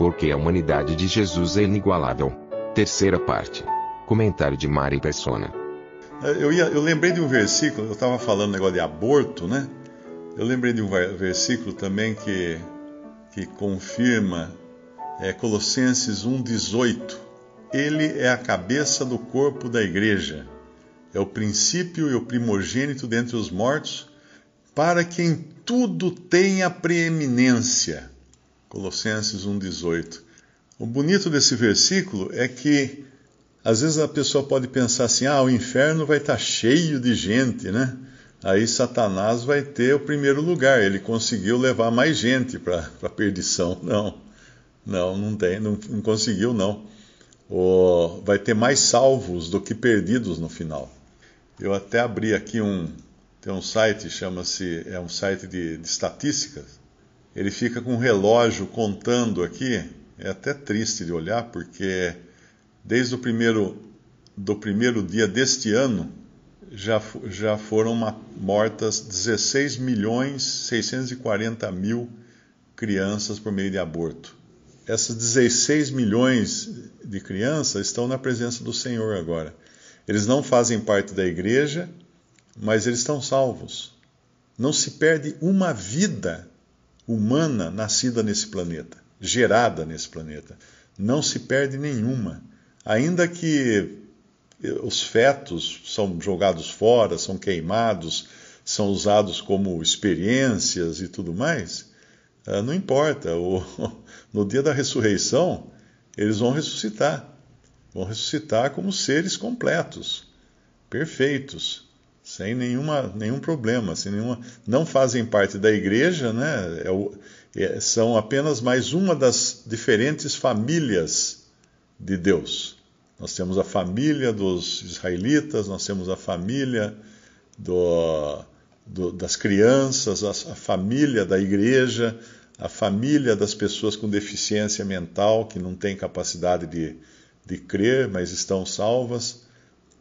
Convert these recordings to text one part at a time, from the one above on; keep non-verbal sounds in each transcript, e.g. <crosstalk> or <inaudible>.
porque a humanidade de Jesus é inigualável. Terceira parte. Comentário de Mari Persona. É, eu, ia, eu lembrei de um versículo, eu estava falando negócio de aborto, né? Eu lembrei de um versículo também que, que confirma é, Colossenses 1,18. Ele é a cabeça do corpo da igreja, é o princípio e o primogênito dentre os mortos, para quem tudo tudo tenha preeminência. Colossenses 1,18. O bonito desse versículo é que às vezes a pessoa pode pensar assim: ah, o inferno vai estar tá cheio de gente, né? Aí Satanás vai ter o primeiro lugar, ele conseguiu levar mais gente para a perdição. <laughs> Não, não, não tem, não, não conseguiu, não. vai ter mais salvos do que perdidos no final. Eu até abri aqui um. Tem um site, chama-se. É um site de, de estatísticas ele fica com um relógio contando aqui. É até triste de olhar, porque desde o primeiro, do primeiro dia deste ano, já, já foram mortas 16 milhões 640 mil crianças por meio de aborto. Essas 16 milhões de crianças estão na presença do Senhor agora. Eles não fazem parte da igreja, mas eles estão salvos. Não se perde uma vida humana nascida nesse planeta, gerada nesse planeta. Não se perde nenhuma. Ainda que eh, os fetos são jogados fora, são queimados, são usados como experiências e tudo mais, eh, não importa. <laughs> no dia da ressurreição, eles vão ressuscitar. Vão ressuscitar como seres completos, perfeitos sem nenhuma, nenhum problema, sem nenhuma, não fazem parte da igreja, né? É é, são apenas mais uma das diferentes famílias de Deus. Nós temos a família dos israelitas, nós temos a família do, do, das crianças, a, a família da igreja, a família das pessoas com deficiência mental que não têm capacidade de, de crer, mas estão salvas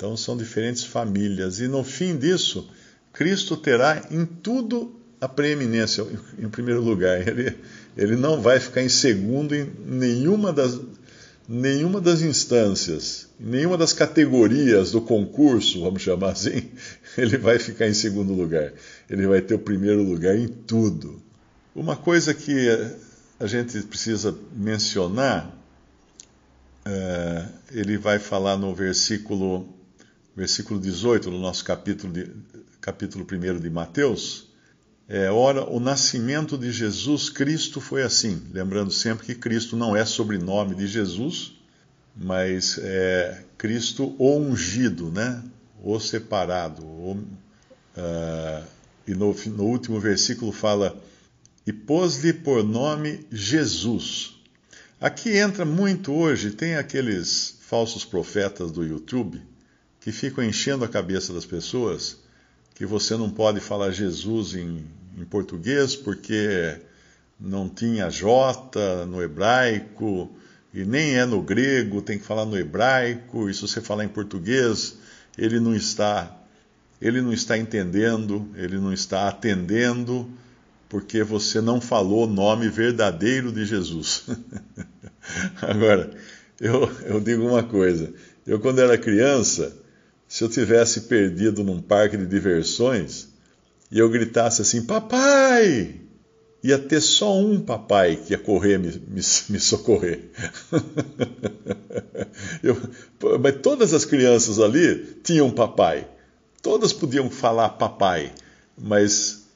então são diferentes famílias. E no fim disso, Cristo terá em tudo a preeminência em primeiro lugar. Ele, ele não vai ficar em segundo em nenhuma das, nenhuma das instâncias, em nenhuma das categorias do concurso, vamos chamar assim. <laughs> Ele vai ficar em segundo lugar. Ele vai ter o primeiro lugar em tudo. Uma coisa que a gente precisa mencionar, eh, ele vai falar no versículo versículo 18, do nosso capítulo, de, capítulo 1 de Mateus, é, ora, o nascimento de Jesus Cristo foi assim. Lembrando sempre que Cristo não é sobrenome de Jesus, mas é Cristo o ungido, né? O separado. O, uh, e no, no último versículo fala: E pôs-lhe por nome Jesus. Aqui entra muito hoje, tem aqueles falsos profetas do YouTube que ficam enchendo a cabeça das pessoas que você não pode falar Jesus em, em português porque não tinha J no hebraico e nem é no grego, tem que falar no hebraico, e se você falar em português, ele não está ele não está entendendo, ele não está atendendo, porque você não falou o nome verdadeiro de Jesus. <laughs> Agora, eu, eu digo uma coisa, eu quando era criança, se eu tivesse perdido num parque de diversões e eu gritasse assim: Papai! Ia ter só um papai que ia correr me, me, me socorrer. <laughs> eu, mas todas as crianças ali tinham papai. Todas podiam falar papai. Mas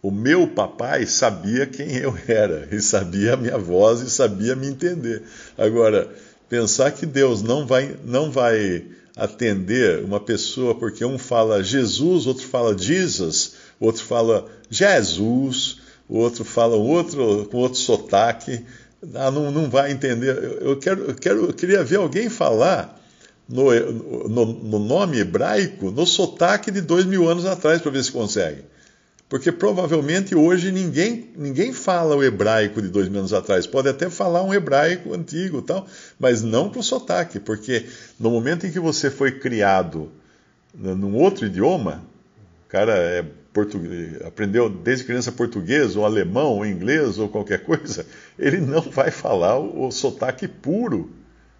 o meu papai sabia quem eu era, e sabia a minha voz, e sabia me entender. Agora, pensar que Deus não vai, não vai atender uma pessoa porque um fala Jesus, outro fala Jesus, outro fala Jesus, outro fala outro com outro sotaque. Ah, não, não vai entender. Eu, quero, eu, quero, eu queria ver alguém falar no, no, no nome hebraico, no sotaque de dois mil anos atrás, para ver se consegue. Porque provavelmente hoje ninguém, ninguém fala o hebraico de dois mil anos atrás. Pode até falar um hebraico antigo tal, mas não com sotaque, porque no momento em que você foi criado num outro idioma, cara é português, aprendeu desde criança português, ou alemão, ou inglês, ou qualquer coisa, ele não vai falar o, sotaque puro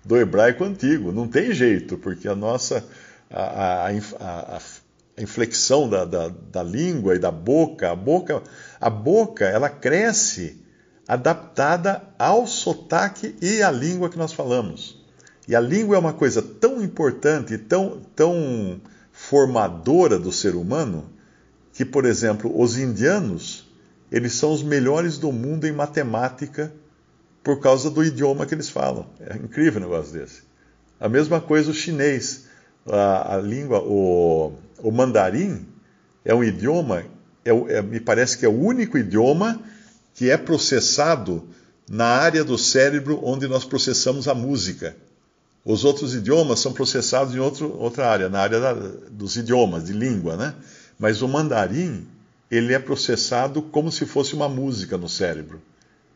do hebraico antigo. Não tem jeito, porque a nossa a, a, a, a inflexão da, da, da, língua e da boca. A boca, a boca ela cresce adaptada ao sotaque e à língua que nós falamos. E a língua é uma coisa tão importante, tão, tão formadora do ser humano, que, por exemplo, os indianos, eles são os melhores do mundo em matemática por causa do idioma que eles falam. É incrível um negócio desse. A mesma coisa o chinês. A, a língua, o, o mandarim é um idioma, é, é, me parece que é o único idioma que é processado na área do cérebro onde nós processamos a música. Os outros idiomas são processados em outro, outra área, na área da, dos idiomas, de língua, né? Mas o mandarim, ele é processado como se fosse uma música no cérebro.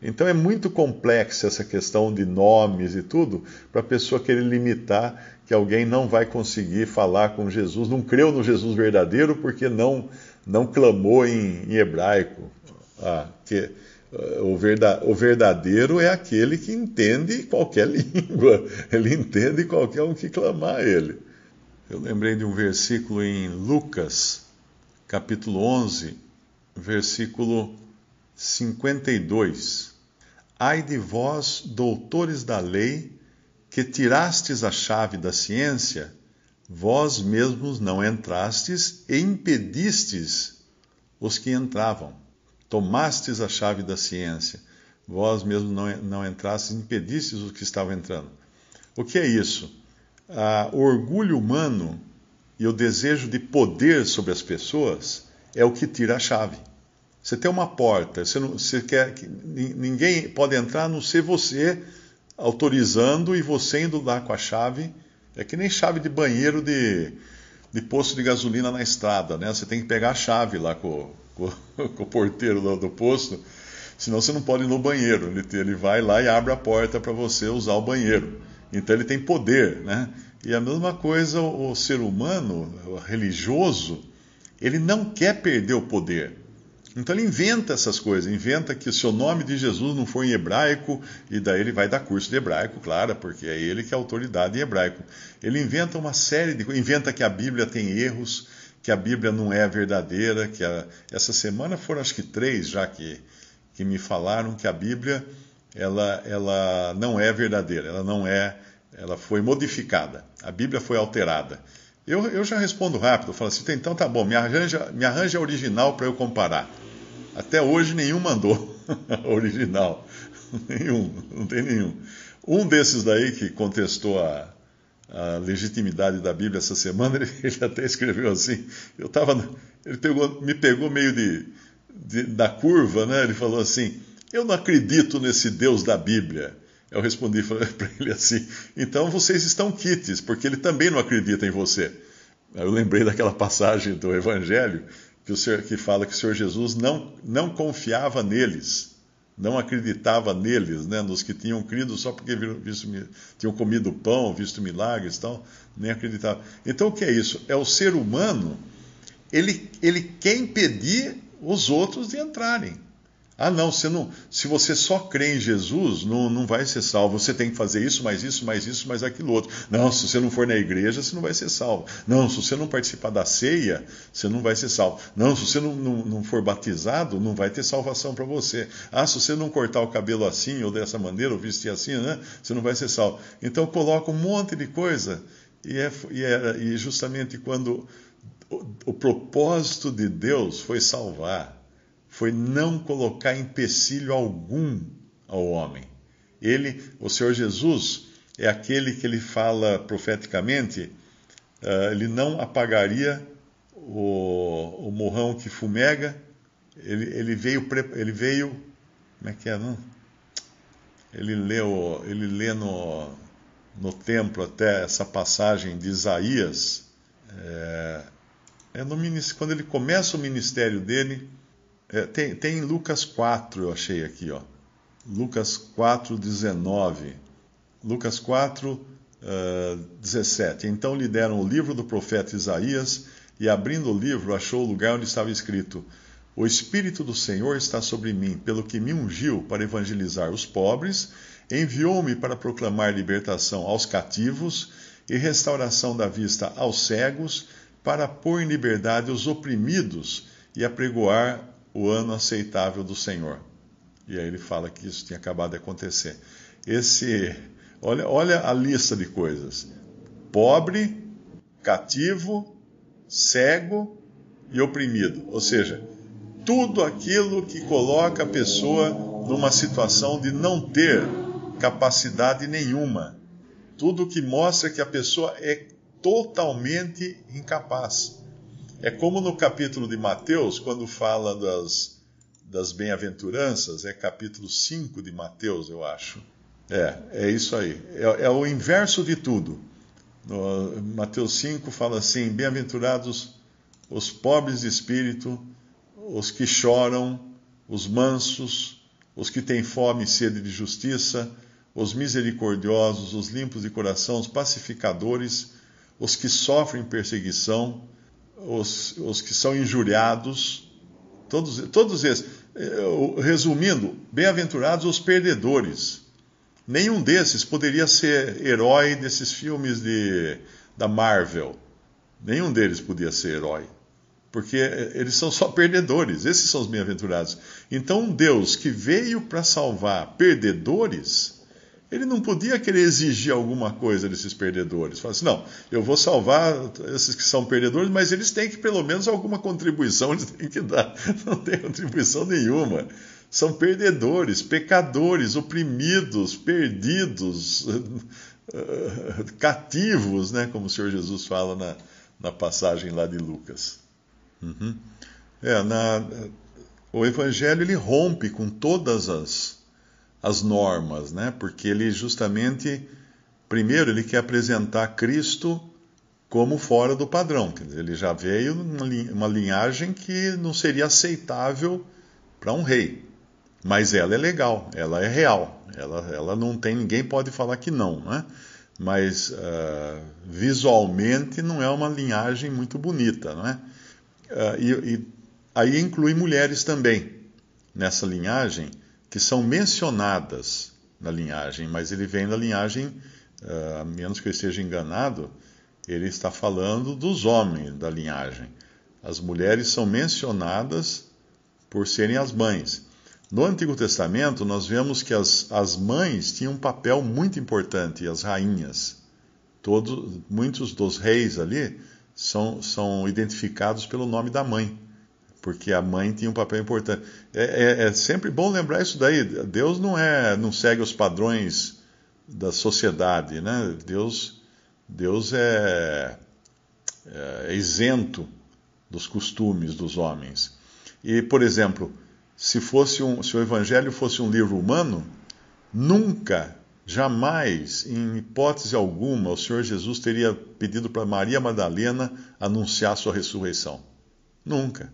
Então é muito complexa essa questão de nomes e tudo para a pessoa querer limitar que alguém não vai conseguir falar com Jesus, não creu no Jesus verdadeiro porque não não clamou em, em hebraico. Ah, que, ah, o, verda, o, verdadeiro é aquele que entende qualquer <laughs> língua, ele entende qualquer um que clamar ele. Eu lembrei de um versículo em Lucas, capítulo 11, versículo 52. Ai de vós, doutores da lei, que tirastes a chave da ciência, vós mesmos não entrastes e impedistes os que entravam. Tomastes a chave da ciência, vós mesmos não, não entrastes e impedistes os que estavam entrando. O que é isso? Ah, o orgulho humano e o desejo de poder sobre as pessoas é o que tira a chave. Você tem uma porta, você, não, você quer que ninguém pode entrar a não ser você autorizando e você indo lá com a chave. É que nem chave de banheiro de, de posto de gasolina na estrada, né? Você tem que pegar a chave lá com, com, <laughs> com o porteiro do, do, posto, senão você não pode ir no banheiro. Ele, ele vai lá e abre a porta para você usar o banheiro. Então ele tem poder, né? E a mesma coisa o ser humano, o religioso, ele não quer perder o poder. Então ele inventa essas coisas, inventa que o seu nome de Jesus não foi em hebraico, e daí ele vai dar curso de hebraico, claro, porque é ele que é a autoridade em hebraico. Ele inventa uma série de coisas, inventa que a Bíblia tem erros, que a Bíblia não é verdadeira, que a... essa semana foram acho que três já que, que me falaram que a Bíblia ela, ela não é verdadeira, ela não é, ela foi modificada, a Bíblia foi alterada. Eu, eu já respondo rápido, eu falo assim, então tá bom, me arranja, me arranja original para eu comparar. Até hoje nenhum mandou <laughs> original. nenhum, não tem nenhum. Um desses daí que contestou a, a legitimidade da Bíblia essa semana, <laughs> ele, ele até escreveu assim, eu tava, ele pegou, me pegou meio de, de, da curva, né? ele falou assim, eu não acredito nesse Deus da Bíblia. Eu respondi <laughs> para ele assim: então vocês estão quites, porque ele também não acredita em você. Eu lembrei daquela passagem do Evangelho que, o Senhor, que fala que o Senhor Jesus não, não confiava neles, não acreditava neles, né, nos que tinham crido só porque visto, tinham comido pão, visto milagres e tal, nem acreditava. Então o que é isso? É o ser humano, ele, ele quer impedir os outros de entrarem. Ah, não, você não se você só crê em Jesus, não, não vai ser salvo. Você tem que fazer isso, mais isso, mais isso, mais aquilo outro. Não, se você não for na igreja, você não vai ser salvo. Não, se você não participar da ceia, você não vai ser salvo. Não, se você não, não, não for batizado, não vai ter salvação para você. Ah, se você não cortar o cabelo assim, ou dessa maneira, ou vestir assim, né, você não vai ser salvo. Então coloca um monte de coisa, e, é, e, é, e justamente quando o, o propósito de Deus foi salvar foi não colocar empecilho algum ao homem. Ele, o Senhor Jesus, é aquele que ele fala profeticamente, uh, ele não apagaria o, o morrão que fumega, ele, ele, veio, ele veio, como é que é, não? Ele leu, ele lê no, no templo até essa passagem de Isaías, é, é no, quando ele começa o ministério dele, é, tem, tem Lucas 4, eu achei aqui, ó. Lucas 4, 19. Lucas 4, uh, 17. Então lhe deram o livro do profeta Isaías, e abrindo o livro, achou o lugar onde estava escrito: O Espírito do Senhor está sobre mim, pelo que me ungiu para evangelizar os pobres, enviou-me para proclamar libertação aos cativos e restauração da vista aos cegos, para pôr em liberdade os oprimidos e apregoar o ano aceitável do Senhor. E aí ele fala que isso tinha acabado de acontecer. Esse, olha, olha a lista de coisas: pobre, cativo, cego e oprimido. Ou seja, tudo aquilo que coloca a pessoa numa situação de não ter capacidade nenhuma. Tudo que mostra que a pessoa é totalmente incapaz. É como no capítulo de Mateus, quando fala das, das bem-aventuranças, é capítulo 5 de Mateus, eu acho. É, é isso aí. É, é o inverso de tudo. No, Mateus 5 fala assim: Bem-aventurados os pobres de espírito, os que choram, os mansos, os que têm fome e sede de justiça, os misericordiosos, os limpos de coração, os pacificadores, os que sofrem perseguição os, os que são injuriados, todos, todos esses. Resumindo, bem-aventurados os perdedores. Nenhum desses poderia ser herói desses filmes de, da Marvel. Nenhum deles podia ser herói. Porque eles são só perdedores. Esses são os bem-aventurados. Então, um Deus que veio para salvar perdedores ele não podia querer exigir alguma coisa desses perdedores. Fala assim, não, eu vou salvar esses que são perdedores, mas eles têm que, pelo menos, alguma contribuição <laughs> eles têm que dar. Não tem contribuição nenhuma. São perdedores, pecadores, oprimidos, perdidos, <laughs> cativos, né? como o Senhor Jesus fala na, na passagem lá de Lucas. Uhum. É, na, o Evangelho ele rompe com todas as as normas, né? Porque ele justamente, primeiro, ele quer apresentar Cristo como fora do padrão. Ele já veio uma linhagem que não seria aceitável para um rei. Mas ela é legal, ela é real, ela, ela não tem, ninguém pode falar que não, né? Mas uh, visualmente não é uma linhagem muito bonita, não é? Uh, e, e aí inclui mulheres também nessa linhagem que são mencionadas na linhagem, mas ele vem da linhagem, eh, a menos que eu esteja enganado, ele está falando dos homens da linhagem. As mulheres são mencionadas por serem as mães. No Antigo Testamento, nós vemos que as, as mães tinham um papel muito importante, as rainhas. muitos dos reis ali são, são identificados pelo nome da mãe porque a mãe tinha um papel importante. É, é, é, sempre bom lembrar isso daí. Deus não é, não segue os padrões da sociedade, né? Deus, Deus é, é, é isento dos costumes dos homens. E, por exemplo, se fosse um, se o Evangelho fosse um livro humano, nunca, jamais, em hipótese alguma, o Senhor Jesus teria pedido para Maria Madalena anunciar sua ressurreição. Nunca.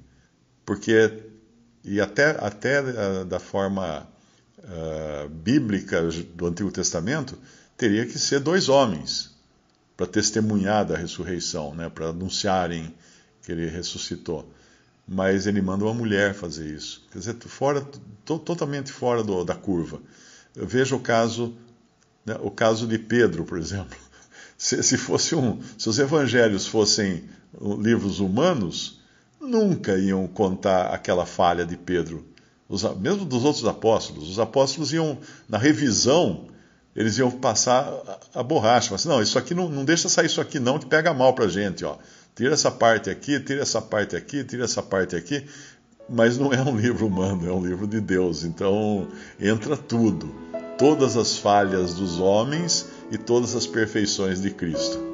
Porque, e até, até ah, da forma uh, bíblica do Antigo Testamento, teria que ser dois homens para testemunhar da ressurreição, né? para anunciarem que ele ressuscitou. Mas ele manda uma mulher fazer isso. Quer dizer, fora, totalmente fora do, da curva. Eu vejo o caso, né, o caso de Pedro, por exemplo. <laughs> Se, se, fosse um, se os evangelhos fossem livros humanos, nunca iam contar aquela falha de Pedro, os, mesmo dos outros apóstolos. Os apóstolos iam, na revisão, eles iam passar a, a borracha. Mas, não, isso aqui não, não deixa sair isso aqui, não, que pega mal para a gente. Ó. Tira essa parte aqui, tira essa parte aqui, tira essa parte aqui. Mas não é um livro humano, é um livro de Deus. Então entra tudo, todas as falhas dos homens e todas as perfeições de Cristo.